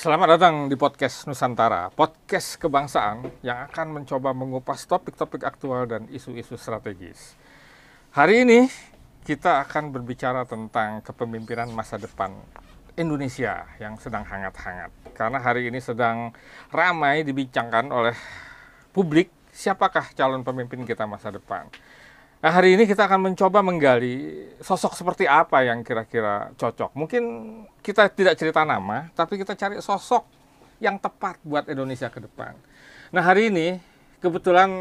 Selamat datang di podcast Nusantara, podcast kebangsaan yang akan mencoba mengupas topik-topik aktual dan isu-isu strategis. Hari ini kita akan berbicara tentang kepemimpinan masa depan Indonesia yang sedang hangat-hangat. Karena hari ini sedang ramai dibincangkan oleh publik siapakah calon pemimpin kita masa depan. Nah, hari ini kita akan mencoba menggali sosok seperti apa yang kira-kira cocok. Mungkin kita tidak cerita nama, tapi kita cari sosok yang tepat buat Indonesia ke depan. Nah, hari ini kebetulan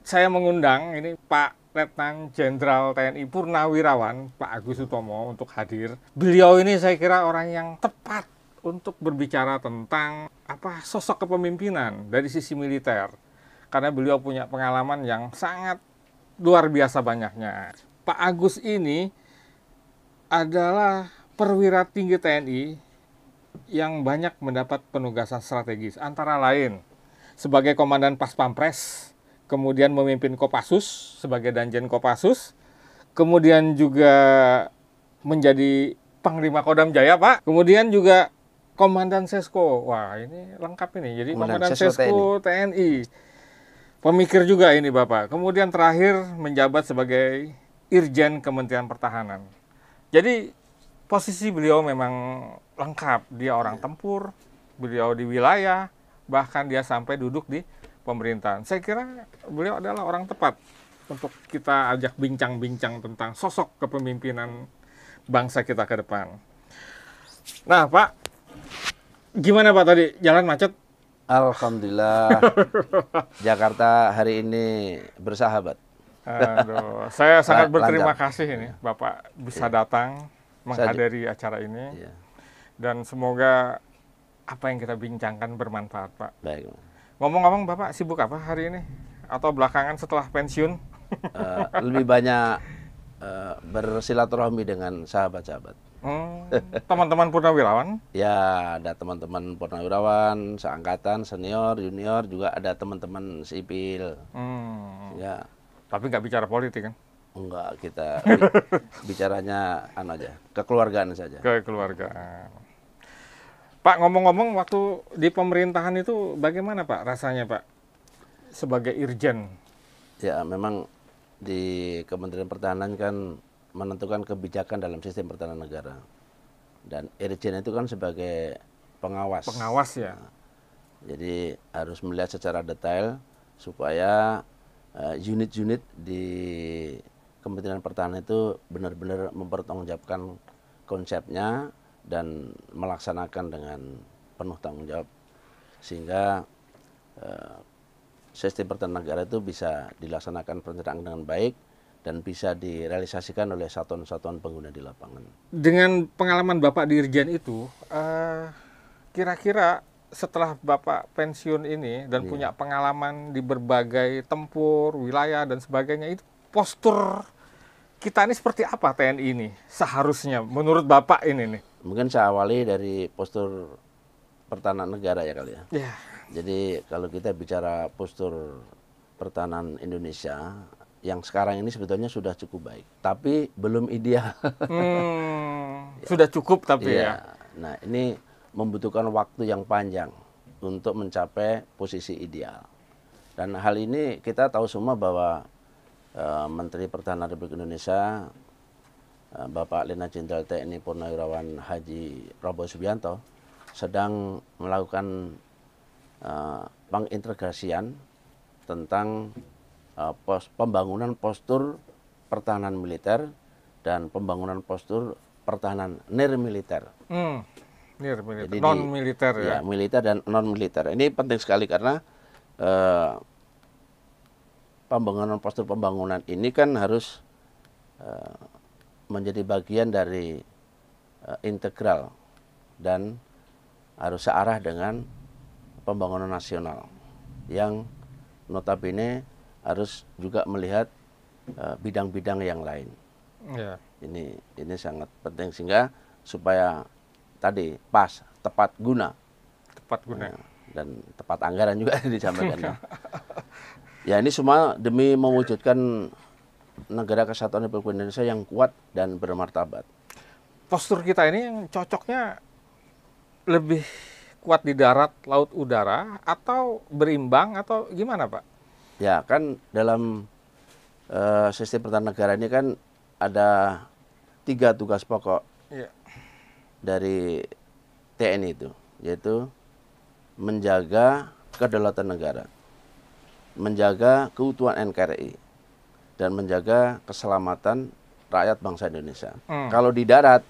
saya mengundang ini Pak Letnan Jenderal TNI Purnawirawan, Pak Agus Utomo untuk hadir. Beliau ini saya kira orang yang tepat untuk berbicara tentang apa sosok kepemimpinan dari sisi militer. Karena beliau punya pengalaman yang sangat luar biasa banyaknya. Pak Agus ini adalah perwira tinggi TNI yang banyak mendapat penugasan strategis antara lain sebagai komandan Pas Pampres, kemudian memimpin Kopassus sebagai Danjen Kopassus, kemudian juga menjadi Panglima Kodam Jaya, Pak. Kemudian juga Komandan Sesko. Wah, ini lengkap ini. Jadi Komandan, Komandan Sesko, Sesko TNI. TNI Pemikir juga ini Bapak. Kemudian terakhir menjabat sebagai Irjen Kementerian Pertahanan. Jadi posisi beliau memang lengkap. Dia orang iya. tempur, beliau di wilayah, bahkan dia sampai duduk di pemerintahan. Saya kira beliau adalah orang tepat untuk kita ajak bincang-bincang tentang sosok kepemimpinan bangsa kita ke depan. Nah, Pak, gimana Pak tadi jalan macet? Alhamdulillah Jakarta hari ini bersahabat. Aduh, saya sangat berterima kasih ini iya. Bapak bisa yeah. datang menghadiri acara ini yeah. dan semoga apa yang kita bincangkan bermanfaat Pak. Baik. Ngomong-ngomong Bapak sibuk apa hari ini atau belakangan setelah pensiun? Uh, lebih banyak uh, bersilaturahmi dengan sahabat-sahabat. Oh. teman-teman purnawirawan? ya, ada teman-teman purnawirawan, seangkatan, senior, junior, juga ada teman-teman sipil. Hmm. Ya. Tapi nggak bicara politik kan? Enggak, kita bicaranya anu aja, kekeluargaan saja. Kekeluargaan. Pak, ngomong-ngomong waktu di pemerintahan itu bagaimana Pak rasanya Pak? Sebagai irjen. Ya, memang di Kementerian Pertahanan kan menentukan kebijakan dalam sistem pertahanan negara. Dan irjen itu kan sebagai pengawas. Pengawas ya. Nah, jadi harus melihat secara detail supaya eh, unit-unit uh, di Kementerian Pertahanan itu benar-benar mempertanggungjawabkan konsepnya dan melaksanakan dengan penuh tanggung jawab sehingga uh, sistem pertahanan negara itu bisa dilaksanakan perencanaan dengan baik dan bisa direalisasikan oleh satuan-satuan pengguna di lapangan. Dengan pengalaman Bapak Dirjen itu, eh, kira-kira uh, setelah Bapak pensiun ini dan yeah. punya pengalaman di berbagai tempur, wilayah dan sebagainya, itu postur kita ini seperti apa TNI ini seharusnya menurut Bapak ini nih? Mungkin saya awali dari postur pertahanan negara ya kali ya. Yeah. Jadi kalau kita bicara postur pertahanan Indonesia yang sekarang ini sebetulnya sudah cukup baik, tapi belum ideal. Hmm, ya. Sudah cukup tapi ya. ya. Nah ini membutuhkan waktu yang panjang untuk mencapai posisi ideal. Dan hal ini kita tahu semua bahwa uh, Menteri Pertahanan Republik Indonesia uh, Bapak Lina Jenderal TNI Purnawirawan Haji Prabowo Subianto sedang melakukan uh, pengintegrasian tentang Eh, pos, pembangunan postur pertahanan militer dan pembangunan postur pertahanan nir militer. Hmm. Nir militer, non militer ya. ya. militer dan non militer. Ini penting sekali karena uh, pembangunan postur pembangunan ini kan harus uh, menjadi bagian dari uh, integral dan harus searah dengan pembangunan nasional yang notabene harus juga melihat eh, bidang-bidang uh, yang lain. Yeah. Ini ini sangat penting sehingga supaya tadi pas, tepat guna, tepat guna ya, dan tepat anggaran juga disampaikan. ya ini semua demi mewujudkan negara kesatuan Republik Indonesia yang kuat dan bermartabat. Postur kita ini yang cocoknya lebih kuat di darat, laut, udara, atau berimbang, atau gimana, Pak? ya kan dalam uh, sistem pertahanan negara ini kan ada tiga tugas pokok ya. dari TNI itu yaitu menjaga kedaulatan negara, menjaga keutuhan NKRI dan menjaga keselamatan rakyat bangsa Indonesia. Hmm. Kalau di darat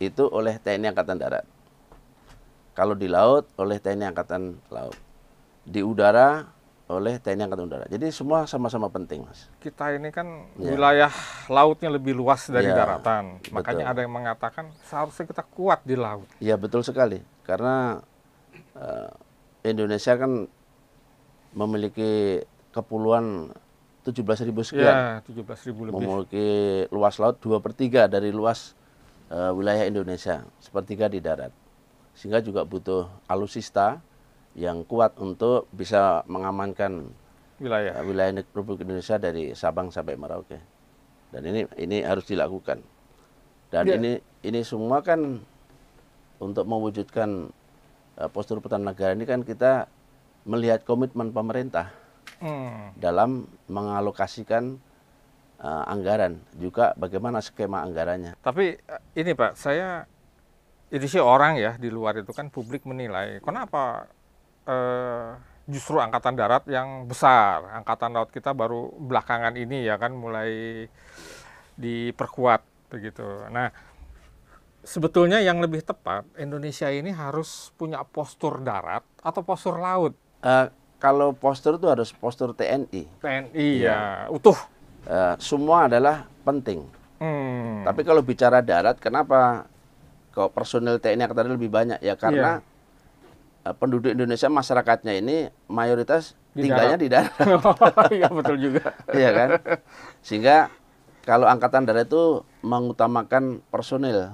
itu oleh TNI Angkatan Darat. Kalau di laut oleh TNI Angkatan Laut. Di udara oleh TNI Angkatan Udara. Jadi semua sama-sama penting, Mas. Kita ini kan ya. wilayah lautnya lebih luas dari ya, daratan. Makanya betul. ada yang mengatakan seharusnya kita kuat di laut. Iya, betul sekali. Karena uh, Indonesia kan memiliki kepulauan 17.000 iya, sekian. Ya, 17.000 lebih. Memiliki luas laut 2 per 3 dari luas uh, wilayah Indonesia. Sepertiga di darat. Sehingga juga butuh alusista yang kuat untuk bisa mengamankan wilayah eh, wilayah Republik Indonesia dari Sabang sampai Merauke. Dan ini ini harus dilakukan. Dan ya. ini ini semua kan untuk mewujudkan uh, postur pertahanan negara ini kan kita melihat komitmen pemerintah hmm. dalam mengalokasikan uh, anggaran juga bagaimana skema anggarannya. Tapi ini Pak, saya itu sih orang ya di luar itu kan publik menilai kenapa Eh, justru angkatan darat yang besar. Angkatan laut kita baru belakangan ini ya kan mulai diperkuat begitu. Nah, sebetulnya yang lebih tepat Indonesia ini harus punya postur darat atau postur laut. Uh, kalau postur itu harus postur TNI. TNI ya, ya utuh. Uh, semua adalah penting. Hmm. Tapi kalau bicara darat, kenapa kok personil TNI angkatan lebih banyak ya? Karena yeah Eh, penduduk Indonesia masyarakatnya ini mayoritas di tinggalnya darat. di darat. Oh, iya betul juga. Iya kan? Sehingga kalau angkatan darat itu mengutamakan personil.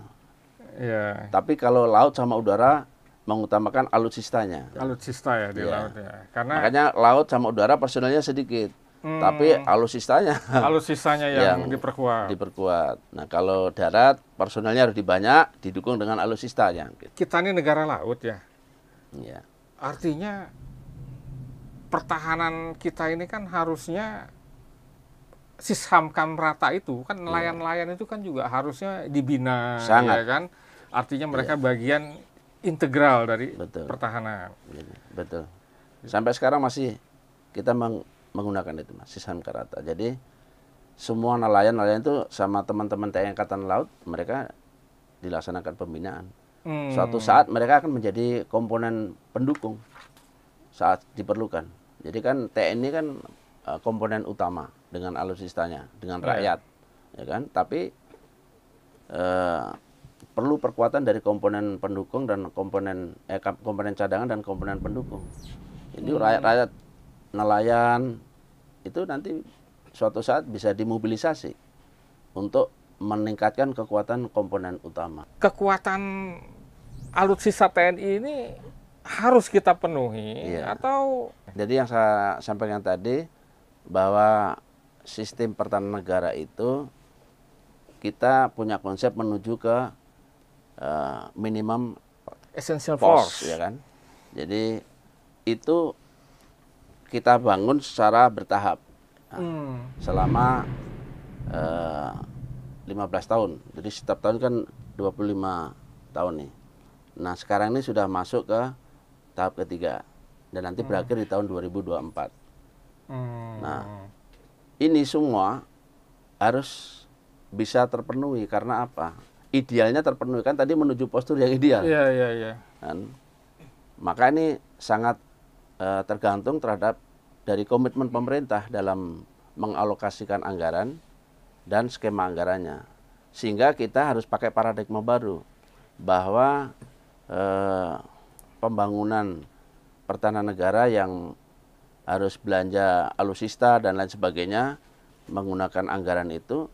Iya. Tapi kalau laut sama udara mengutamakan alutsistanya. Alutsista ya di ya. laut ya. Karena Makanya laut sama udara personilnya sedikit. Hmm, tapi alutsistanya alutsistanya yang, yang diperkuat. Diperkuat. Nah, kalau darat personilnya harus dibanyak didukung dengan alutsistanya. Gitu. Kita ini negara laut ya. Ya. Artinya pertahanan kita ini kan harusnya sishamkam rata itu kan iya. nelayan-nelayan itu kan juga harusnya dibina Sangat. ya kan artinya mereka ya. bagian integral dari betul. pertahanan betul sampai sekarang masih kita menggunakan itu mas sishamkam rata jadi semua nelayan nelayan itu sama teman-teman TNI Angkatan Laut mereka dilaksanakan pembinaan Hmm. Suatu saat mereka akan menjadi komponen pendukung saat diperlukan. Jadi kan TNI kan e, komponen utama dengan alutsistanya, dengan ya. rakyat, ya kan? Tapi e, perlu perkuatan dari komponen pendukung dan komponen eh, komponen cadangan dan komponen pendukung. Ini hmm. rakyat-rakyat nelayan itu nanti suatu saat bisa dimobilisasi untuk meningkatkan kekuatan komponen utama. Kekuatan alutsista TNI ini harus kita penuhi iya. atau jadi yang saya sampaikan tadi bahwa sistem pertahanan negara itu kita punya konsep menuju ke uh, minimum essential force, force ya kan. Jadi itu kita bangun secara bertahap nah, hmm. selama uh, eh, 15 tahun. Jadi setiap tahun kan 25 tahun nih. Nah sekarang ini sudah masuk ke tahap ketiga dan nanti hmm. berakhir di tahun 2024. Hmm. Nah ini semua harus bisa terpenuhi karena apa? Idealnya terpenuhi kan tadi menuju postur yang ideal. Iya iya iya. Kan? Maka ini sangat uh, tergantung terhadap dari komitmen pemerintah dalam mengalokasikan anggaran dan skema anggarannya. Sehingga kita harus pakai paradigma baru bahwa eh, pembangunan pertahanan negara yang harus belanja alusista dan lain sebagainya menggunakan anggaran itu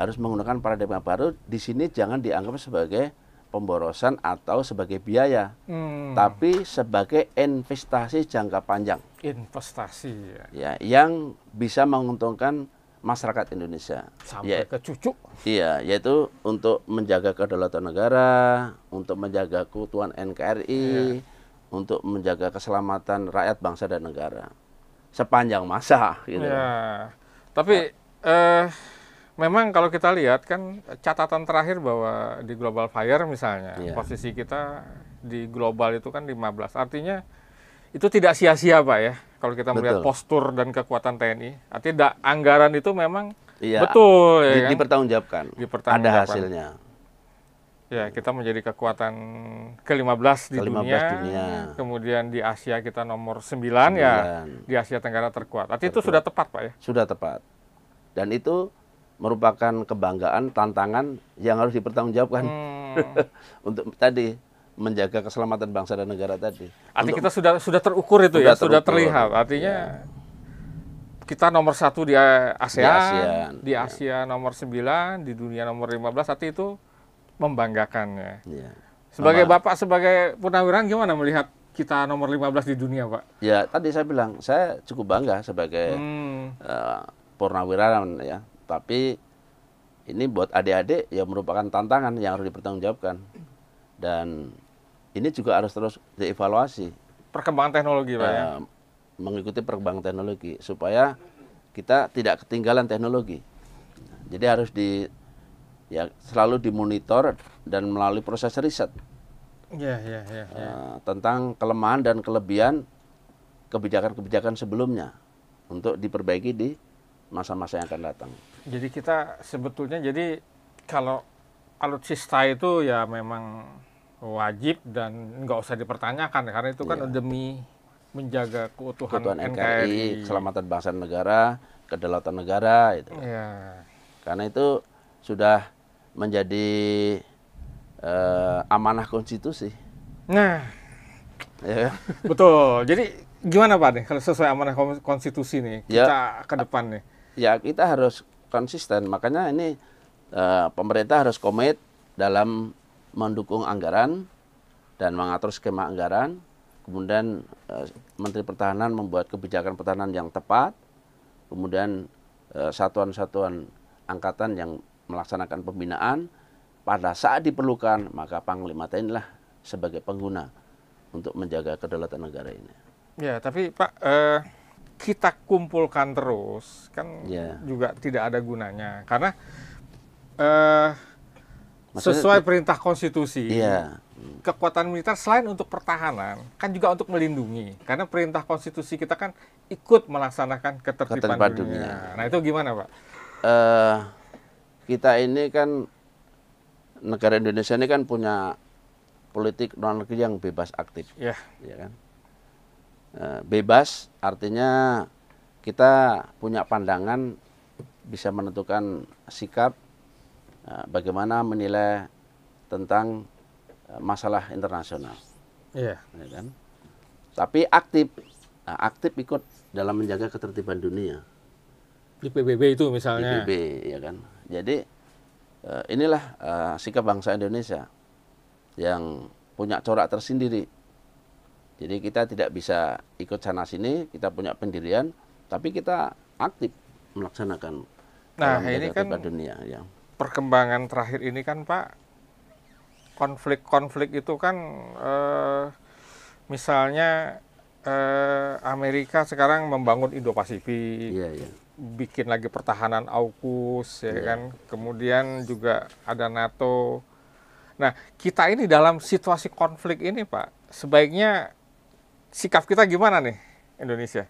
harus menggunakan paradigma baru di sini jangan dianggap sebagai pemborosan atau sebagai biaya hmm. tapi sebagai investasi jangka panjang investasi ya, ya yang bisa menguntungkan masyarakat Indonesia. Sampai ya, ke cucu. Iya, yaitu untuk menjaga kedaulatan negara, untuk menjaga keutuhan NKRI, ya. untuk menjaga keselamatan rakyat bangsa dan negara sepanjang masa. Gitu. Ya, tapi nah. eh, memang kalau kita lihat kan catatan terakhir bahwa di Global Fire misalnya ya. posisi kita di global itu kan 15, artinya itu tidak sia-sia pak ya kalau kita melihat Betul. postur dan kekuatan TNI. Artinya anggaran itu memang iya, betul ya kan? dipertanggungjawabkan. dipertanggungjawabkan. Ada hasilnya. Ya, kita menjadi kekuatan ke-15 di ke dunia, dunia. Kemudian di Asia kita nomor 9, 9. ya. Di Asia Tenggara terkuat. Artinya itu sudah tepat, Pak ya? Sudah tepat. Dan itu merupakan kebanggaan, tantangan yang harus dipertanggungjawabkan. Hmm. Untuk tadi menjaga keselamatan bangsa dan negara tadi. Artinya kita sudah sudah terukur itu sudah ya, terukur. sudah terlihat. Artinya ya kita nomor satu di ASEAN, di ASEAN, di iya. Asia ya. nomor sembilan di dunia nomor lima belas. arti itu membanggakan ya. Iya. Sebagai Mama, Bapak, sebagai Purnawiran gimana melihat kita nomor lima belas di dunia Pak? Ya tadi saya bilang, saya cukup bangga sebagai hmm. uh, eh, Purnawiran ya, tapi ini buat adik-adik yang merupakan tantangan yang harus dipertanggungjawabkan. Dan ini juga harus terus dievaluasi. Perkembangan teknologi, Pak. Ya, mengikuti perkembangan teknologi supaya kita tidak ketinggalan teknologi. Jadi harus di ya selalu dimonitor dan melalui proses riset. Ya, ya, ya, ya. Uh, tentang kelemahan dan kelebihan kebijakan-kebijakan sebelumnya untuk diperbaiki di masa-masa yang akan datang. Jadi kita sebetulnya jadi kalau alutsista itu ya memang wajib dan nggak usah dipertanyakan karena itu kan yeah. demi menjaga keutuhan, keutuhan NKRI, NKRI, keselamatan bangsa dan negara, kedaulatan negara itu. Yeah. Iya. Karena itu sudah menjadi uh, amanah konstitusi. Nah, yeah. Kan? betul. Jadi gimana Pak nih kalau sesuai amanah konstitusi nih ya. kita ya, ke depan nih? Ya kita harus konsisten. Makanya ini uh, pemerintah harus komit dalam mendukung anggaran dan mengatur skema anggaran. Kemudian eh, Menteri Pertahanan membuat kebijakan pertahanan yang tepat. Kemudian eh, satuan-satuan eh, angkatan yang melaksanakan pembinaan pada saat diperlukan maka Panglima TNI lah sebagai pengguna untuk menjaga kedaulatan negara ini. Ya, tapi Pak eh, kita kumpulkan terus kan ya. juga tidak ada gunanya karena eh, Maksudnya, sesuai perintah konstitusi. Iya. Kekuatan militer selain untuk pertahanan, kan juga untuk melindungi. Karena perintah konstitusi kita kan ikut melaksanakan ketertiban, ketertiban dunia. dunia. Nah itu gimana pak? Uh, kita ini kan negara Indonesia ini kan punya politik luar negeri yang bebas aktif. Yeah. Ya iya kan? Uh, bebas artinya kita punya pandangan bisa menentukan sikap Ah, bagaimana menilai tentang ah, masalah internasional. Iya. Ya kan? Tapi aktif, nah, aktif ikut dalam menjaga ketertiban dunia. Di PBB itu misalnya. Di PBB, ya kan. Jadi eh, inilah eh, sikap bangsa Indonesia yang punya corak tersendiri. Jadi kita tidak bisa ikut sana sini, kita punya pendirian, tapi kita aktif melaksanakan nah, eh, ini kan dunia ya perkembangan terakhir ini kan Pak konflik-konflik itu kan eh, misalnya eh, Amerika sekarang membangun Indo-Pasifik, yeah, yeah. bikin lagi pertahanan AUKUS, ya yeah. kan, kemudian juga ada NATO. Nah, kita ini dalam situasi konflik ini, Pak, sebaiknya sikap kita gimana nih, Indonesia?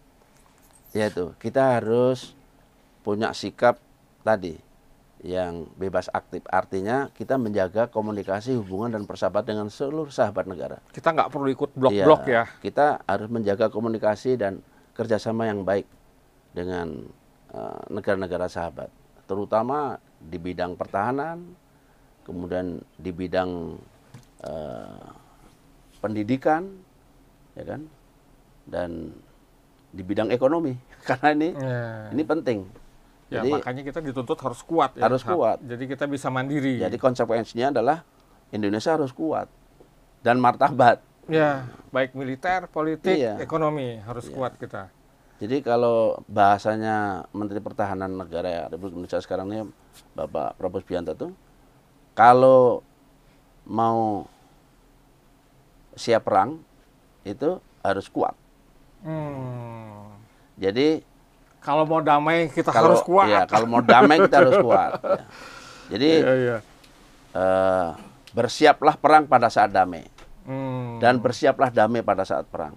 Ya itu, kita harus punya sikap tadi yang bebas aktif. Artinya kita menjaga komunikasi, hubungan dan persahabatan dengan seluruh sahabat negara. Kita nggak perlu ikut blok-blok ya, ya. Kita harus menjaga komunikasi dan kerjasama yang baik dengan eh, negara-negara uh, sahabat, terutama di bidang pertahanan, kemudian di bidang uh, pendidikan, ya kan, dan di bidang ekonomi karena ini yeah. ini penting Ya, jadi makanya kita dituntut harus kuat. Ya, harus kuat. Jadi kita bisa mandiri. Jadi konsekuensinya adalah Indonesia harus kuat dan martabat. Ya, baik militer, politik, iya. ekonomi harus iya. kuat kita. Jadi kalau bahasanya Menteri Pertahanan Negara Republik Indonesia sekarang ini Bapak Prabowo Subianto tuh kalau mau siap perang itu harus kuat. Hmm. Jadi kalau mau damai kita kalau, harus kuat. Iya, kalau mau damai kita harus kuat. Ya. Jadi iya, iya. Uh, bersiaplah perang pada saat damai. Hmm. Dan bersiaplah damai pada saat perang.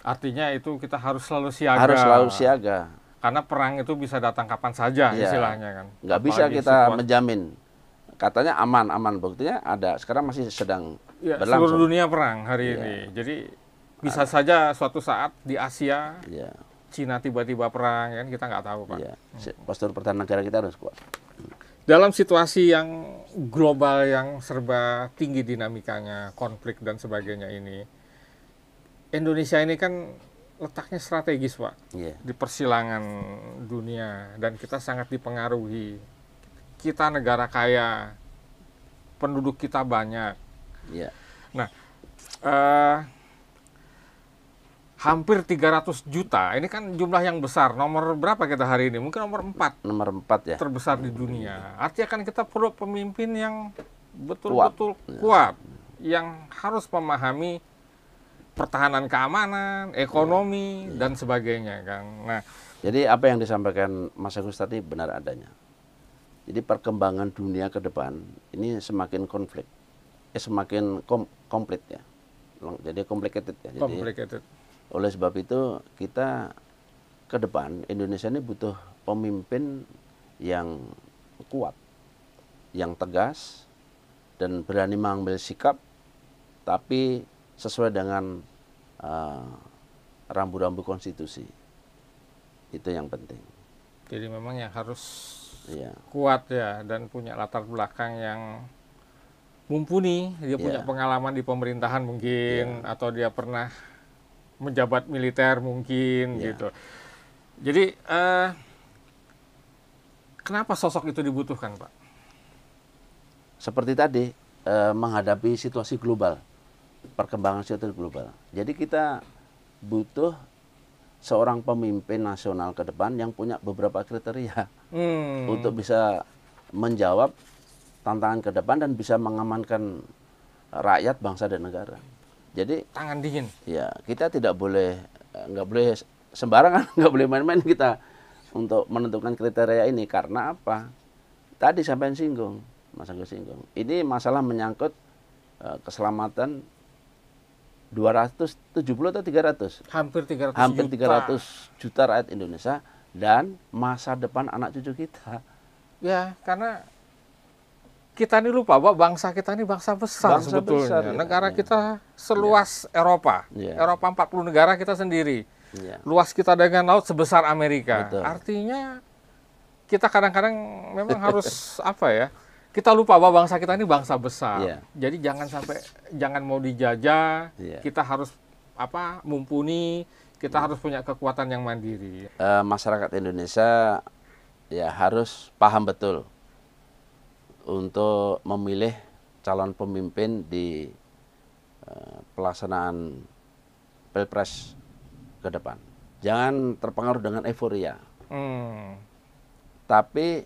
Artinya itu kita harus selalu siaga. Harus selalu siaga. Karena perang itu bisa datang kapan saja iya. istilahnya kan. Nggak bisa kita support. menjamin. Katanya aman, aman. Buktinya ada. Sekarang masih sedang ya, berlangsung. Seluruh dunia perang hari iya. ini. Jadi bisa saja suatu saat di Asia ya. Cina tiba-tiba perang kan kita nggak tahu pak. Iya. Postur pertahanan negara kita harus kuat. Dalam situasi yang global yang serba tinggi dinamikanya, konflik dan sebagainya ini, Indonesia ini kan letaknya strategis pak iya. di persilangan dunia dan kita sangat dipengaruhi. Kita negara kaya, penduduk kita banyak. Iya. Nah. Uh, hampir 300 juta. Ini kan jumlah yang besar. Nomor berapa kita hari ini? Mungkin nomor 4. Nomor 4 ya. Terbesar di dunia. Artinya kan kita perlu pemimpin yang betul-betul kuat. Ya. kuat yang harus memahami pertahanan keamanan, ekonomi ya. ya. dan sebagainya Kang. Nah, jadi apa yang disampaikan Mas Agus tadi benar adanya. Jadi perkembangan dunia ke depan ini semakin konflik, eh, semakin kom komplit ya. Jadi complicated ya. Complicated oleh sebab itu kita ke depan Indonesia ini butuh pemimpin yang kuat, yang tegas dan berani mengambil sikap tapi sesuai dengan eh, rambu-rambu uh, konstitusi. Itu yang penting. Jadi memang yang harus iya. kuat ya dan punya latar belakang yang mumpuni, dia iya. punya pengalaman di pemerintahan mungkin iya. atau dia pernah menjabat militer mungkin yeah. gitu. Jadi uh, kenapa sosok itu dibutuhkan, Pak? Seperti tadi uh, menghadapi situasi global, perkembangan situasi global. Jadi kita butuh seorang pemimpin nasional ke depan yang punya beberapa kriteria hmm. untuk bisa menjawab tantangan ke depan dan bisa mengamankan rakyat, bangsa dan negara. Jadi tangan dingin. Ya, kita tidak boleh eh, nggak boleh sembarangan, nggak boleh main-main kita untuk menentukan kriteria ini karena apa? Tadi sampai singgung, Mas Agus singgung. Ini masalah menyangkut uh, keselamatan 270 atau 300? Hampir 300 Hampir juta. 300 juta rakyat Indonesia dan masa depan anak cucu kita. Ya, karena kita ini lupa bahwa bangsa kita ini bangsa besar bangsa sebetulnya. Besar, ya. Negara ya. kita seluas ya. Eropa. Ya. Eropa 40 negara kita sendiri. Ya. Luas kita dengan laut sebesar Amerika. Betul. Artinya kita kadang-kadang memang harus apa ya? Kita lupa bahwa bangsa kita ini bangsa besar. Ya. Jadi jangan sampai jangan mau dijajah. Ya. Kita harus apa? mumpuni, kita ya. harus punya kekuatan yang mandiri. E, masyarakat Indonesia ya harus paham betul untuk memilih calon pemimpin di eh, pelaksanaan pilpres ke depan. Jangan terpengaruh dengan euforia, hmm. tapi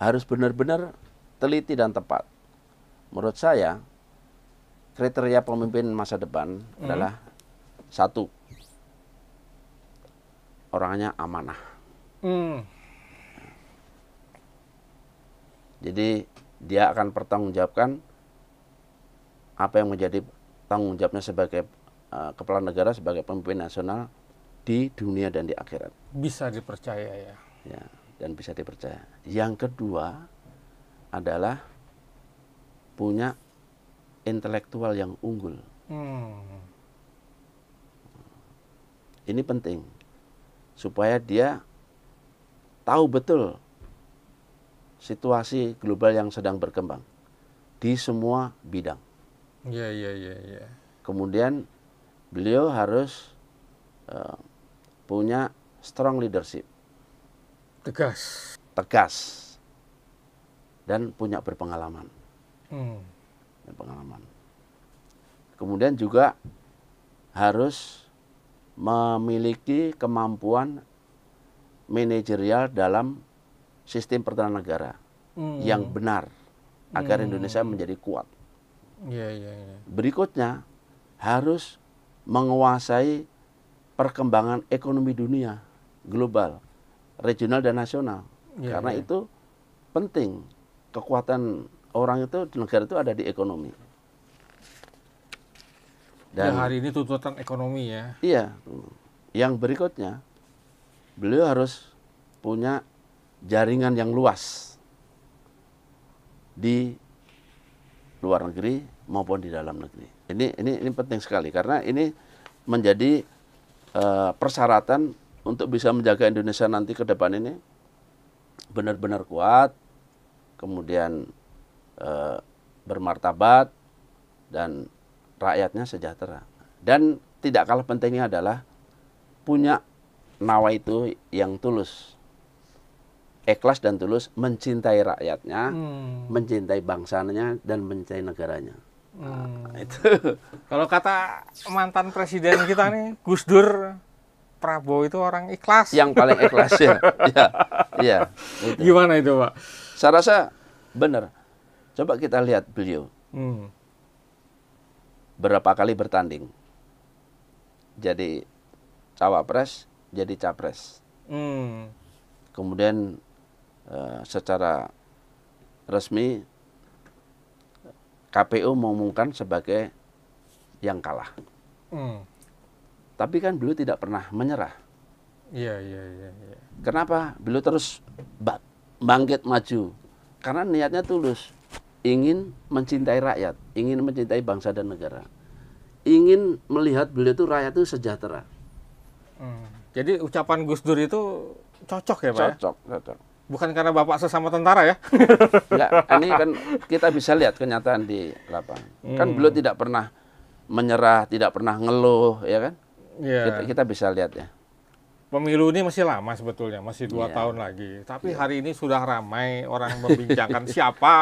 harus benar-benar teliti dan tepat. Menurut saya, kriteria pemimpin masa depan hmm. adalah satu orangnya amanah. Hmm. Jadi dia akan pertanggungjawabkan apa yang menjadi tanggung jawabnya sebagai uh, kepala negara sebagai pemimpin nasional di dunia dan di akhirat. Bisa dipercaya ya. Ya, dan bisa dipercaya. Yang kedua adalah punya intelektual yang unggul. Hmm. Ini penting supaya dia tahu betul situasi global yang sedang berkembang di semua bidang. Iya, iya, iya, iya. Kemudian beliau harus uh, punya strong leadership. Tegas. Tegas. Dan punya berpengalaman. Hmm. Berpengalaman. Kemudian juga harus memiliki kemampuan manajerial dalam sistem pertahanan negara hmm. yang benar agar hmm. Indonesia menjadi kuat. Ya, ya, ya. Berikutnya harus menguasai perkembangan ekonomi dunia global, regional dan nasional. Ya, Karena ya. itu penting kekuatan orang itu di negara itu ada di ekonomi. Ya, dan ya, hari ini tuntutan ekonomi ya. Iya. Yang berikutnya beliau harus punya jaringan yang luas di luar negeri maupun di dalam negeri. Ini ini ini penting sekali karena ini menjadi uh, persyaratan untuk bisa menjaga Indonesia nanti ke depan ini benar-benar kuat, kemudian uh, bermartabat dan rakyatnya sejahtera. Dan tidak kalah pentingnya adalah punya nawa itu yang tulus ikhlas dan tulus mencintai rakyatnya, hmm. mencintai bangsanya dan mencintai negaranya. Hmm. Nah, itu. Kalau kata mantan presiden kita nih, Gus Dur Prabowo itu orang ikhlas. Yang paling ikhlas ya. ya. ya itu. Gimana itu, Pak? Saya rasa benar. Coba kita lihat beliau. Hmm. Berapa kali bertanding. Jadi cawapres, jadi capres. Hmm. Kemudian Eh, secara resmi KPU mengumumkan sebagai yang kalah. Hmm. Tapi kan beliau tidak pernah menyerah. Iya, iya, iya. Ya. Kenapa? Beliau terus bangkit maju. Karena niatnya tulus. Ingin mencintai rakyat. Ingin mencintai bangsa dan negara. Ingin melihat beliau itu rakyat itu sejahtera. Hmm. Jadi ucapan Gus Dur itu cocok ya Pak? Cocok, ya? cocok. Bukan karena Bapak sesama tentara ya? Enggak, ini kan kita bisa lihat kenyataan di lapangan. Hmm. Kan beliau hmm. tidak pernah menyerah, tidak pernah ngeluh, ya kan? Yeah. Kita, kita bisa lihat ya. Pemilu ini masih lama sebetulnya, masih dua yeah. tahun lagi. Tapi yeah. hari ini sudah ramai orang membincangkan siapa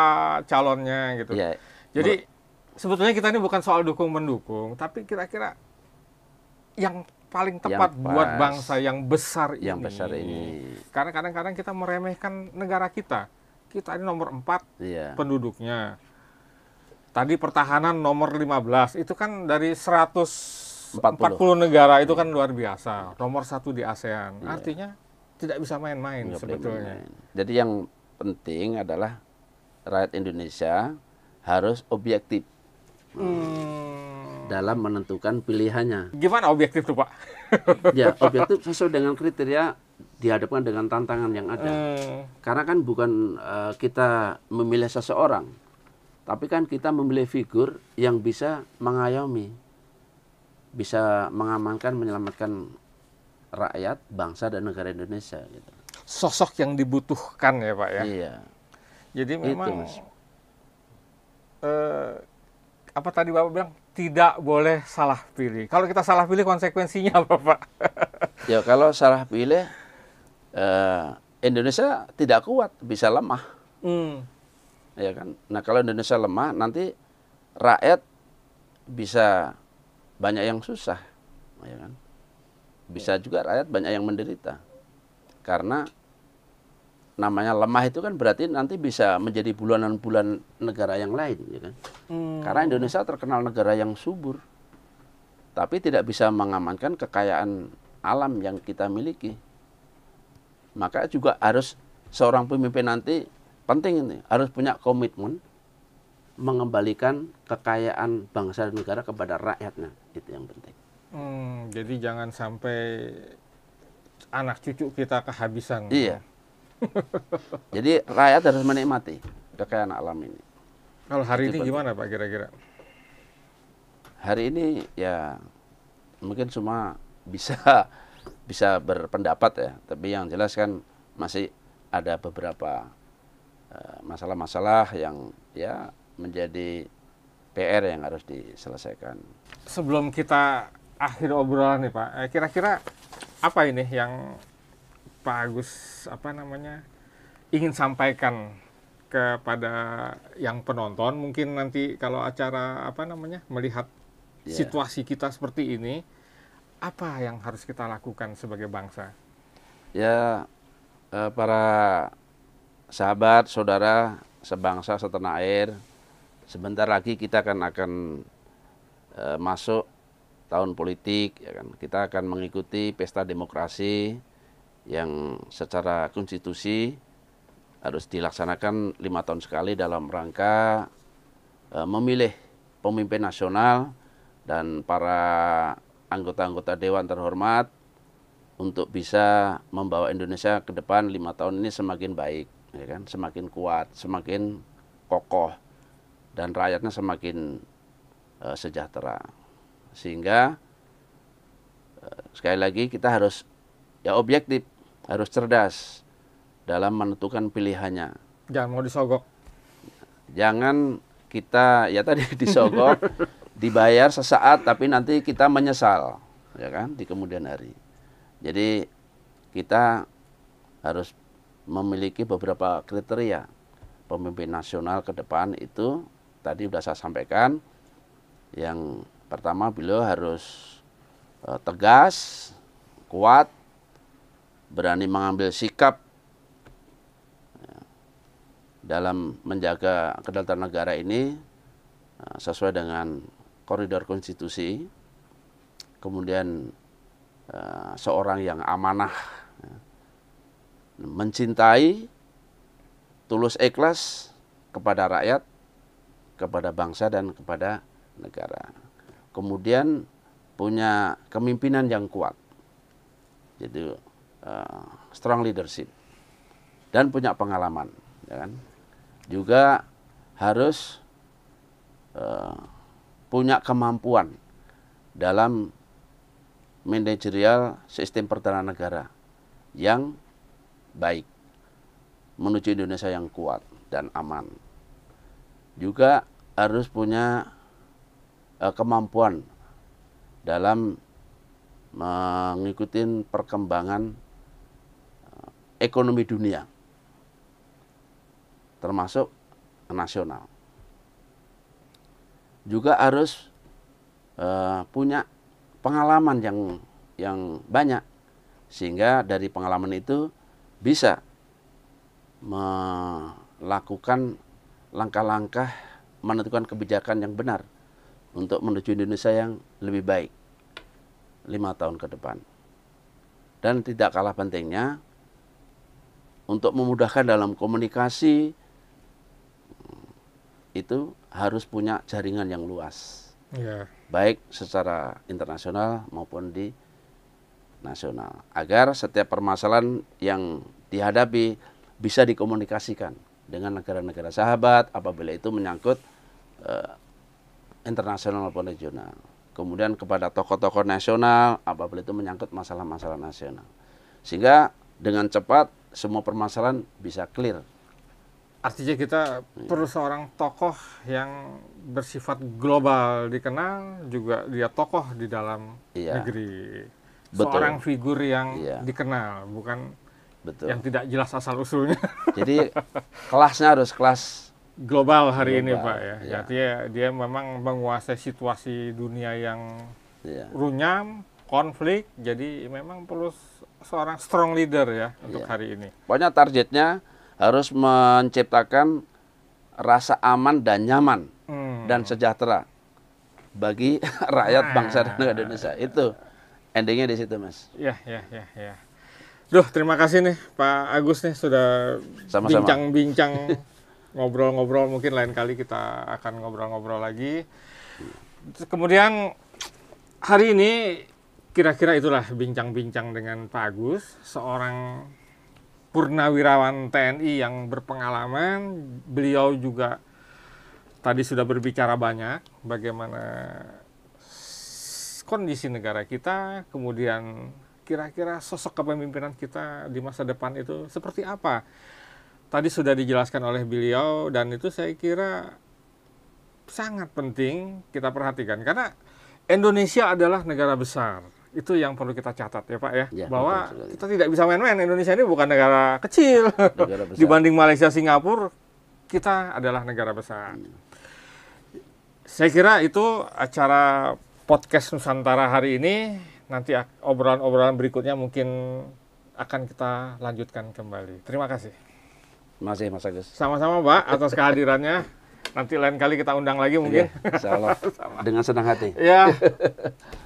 calonnya gitu. Yeah. Jadi sebetulnya kita ini bukan soal dukung mendukung, tapi kira-kira yang paling tepat pas, buat bangsa yang besar yang ini. besar ini. Karena kadang-kadang kita meremehkan negara kita. Kita ini nomor 4 iya. penduduknya. Tadi pertahanan nomor 15 itu kan dari 140 40 negara itu kan iya. kan luar biasa. Nomor satu di ASEAN. Iya. Artinya tidak bisa main-main sebetulnya. Main -main. Jadi yang penting adalah rakyat Indonesia harus objektif. Hmm dalam menentukan pilihannya. Gimana objektif tuh Pak? ya objektif sesuai dengan kriteria dihadapkan dengan tantangan yang ada. Hmm. Karena kan bukan uh, kita memilih seseorang, tapi kan kita memilih figur yang bisa mengayomi, bisa mengamankan, menyelamatkan rakyat, bangsa dan negara Indonesia. Gitu. Sosok yang dibutuhkan ya Pak ya. Iya. Jadi memang. Itu, mas. Uh, apa tadi Bapak bilang tidak boleh salah pilih. Kalau kita salah pilih konsekuensinya apa, Pak? ya kalau salah pilih eh, Indonesia tidak kuat, bisa lemah. Hmm. Ya kan. Nah kalau Indonesia lemah, nanti rakyat bisa banyak yang susah, ya kan. Bisa juga rakyat banyak yang menderita karena namanya lemah itu kan berarti nanti bisa menjadi bulanan-bulan negara yang lain, ya kan. Hmm. Karena Indonesia terkenal negara yang subur, tapi tidak bisa mengamankan kekayaan alam yang kita miliki. Maka juga harus seorang pemimpin nanti penting ini harus punya komitmen mengembalikan kekayaan bangsa dan negara kepada rakyatnya itu yang penting. Hmm, jadi jangan sampai anak cucu kita kehabisan. Iya. jadi rakyat harus menikmati kekayaan alam ini. Kalau hari ini gimana Pak kira-kira? Hari ini ya mungkin semua bisa bisa berpendapat ya, tapi yang jelas kan masih ada beberapa eh, masalah-masalah uh, yang ya menjadi PR yang harus diselesaikan. Sebelum kita akhir obrolan nih Pak, eh, kira-kira apa ini yang Pak Agus apa namanya ingin sampaikan kepada yang penonton mungkin nanti kalau acara apa namanya melihat yeah. situasi kita seperti ini apa yang harus kita lakukan sebagai bangsa ya uh, para sahabat saudara sebangsa setanah air sebentar lagi kita akan akan uh, masuk tahun politik ya kan kita akan mengikuti pesta demokrasi yang secara konstitusi harus dilaksanakan lima tahun sekali dalam rangka e, memilih pemimpin nasional dan para anggota-anggota dewan terhormat untuk bisa membawa Indonesia ke depan lima tahun ini semakin baik, ya kan? semakin kuat, semakin kokoh dan rakyatnya semakin e, sejahtera. Sehingga e, sekali lagi kita harus ya objektif, harus cerdas dalam menentukan pilihannya. Jangan mau disogok. Jangan kita ya tadi disogok, dibayar sesaat tapi nanti kita menyesal, ya kan di kemudian hari. Jadi kita harus memiliki beberapa kriteria pemimpin nasional ke depan itu tadi sudah saya sampaikan. Yang pertama beliau harus eh, tegas, kuat, berani mengambil sikap dalam menjaga kedaulatan negara ini uh, sesuai dengan koridor konstitusi kemudian uh, seorang yang amanah uh, mencintai tulus ikhlas kepada rakyat kepada bangsa dan kepada negara kemudian punya kemimpinan yang kuat jadi strong leadership dan punya pengalaman ya kan juga harus uh, punya kemampuan dalam manajerial sistem pertahanan negara yang baik menuju Indonesia yang kuat dan aman. Juga harus punya uh, kemampuan dalam mengikuti perkembangan eh, ekonomi dunia termasuk nasional. Juga harus uh, punya pengalaman yang yang banyak sehingga dari pengalaman itu bisa melakukan langkah-langkah menentukan kebijakan yang benar untuk menuju Indonesia yang lebih baik lima tahun ke depan. Dan tidak kalah pentingnya untuk memudahkan dalam komunikasi, itu harus punya jaringan yang luas, yeah. baik secara internasional maupun di nasional, agar setiap permasalahan yang dihadapi bisa dikomunikasikan dengan negara-negara sahabat apabila itu menyangkut uh, internasional maupun regional. Kemudian kepada tokoh-tokoh nasional apabila itu menyangkut masalah-masalah nasional. Sehingga dengan cepat semua permasalahan bisa clear artinya kita iya. perlu seorang tokoh yang bersifat global dikenal juga dia tokoh di dalam iya. negeri Betul. seorang figur yang iya. dikenal bukan Betul. yang tidak jelas asal usulnya jadi kelasnya harus kelas global hari global, ini pak ya iya. artinya dia memang menguasai situasi dunia yang iya. runyam konflik jadi memang perlu seorang strong leader ya untuk iya. hari ini Pokoknya targetnya harus menciptakan rasa aman dan nyaman hmm. dan sejahtera bagi rakyat ah. bangsa dan negara Indonesia. Itu endingnya di situ, Mas. Ya, ya, ya, ya. Duh, terima kasih nih Pak Agus nih sudah bincang-bincang ngobrol-ngobrol mungkin lain kali kita akan ngobrol-ngobrol lagi. Kemudian hari ini kira-kira itulah bincang-bincang dengan Pak Agus, seorang purnawirawan TNI yang berpengalaman. Beliau juga tadi sudah berbicara banyak bagaimana kondisi negara kita, kemudian kira-kira sosok kepemimpinan kita di masa depan itu seperti apa. Tadi sudah dijelaskan oleh beliau dan itu saya kira sangat penting kita perhatikan karena Indonesia adalah negara besar itu yang perlu kita catat ya Pak ya, ya bahwa betul, kita tidak bisa main-main. Indonesia ini bukan negara kecil. Negara besar. Dibanding Malaysia, Singapura, kita adalah negara besar. Hmm. Saya kira itu acara podcast Nusantara hari ini. Nanti obrolan-obrolan berikutnya mungkin akan kita lanjutkan kembali. Terima kasih. Masih Mas Agus. Sama-sama Pak atas kehadirannya. Nanti lain kali kita undang lagi mungkin. Ya, insya Allah. Dengan senang hati. Ya.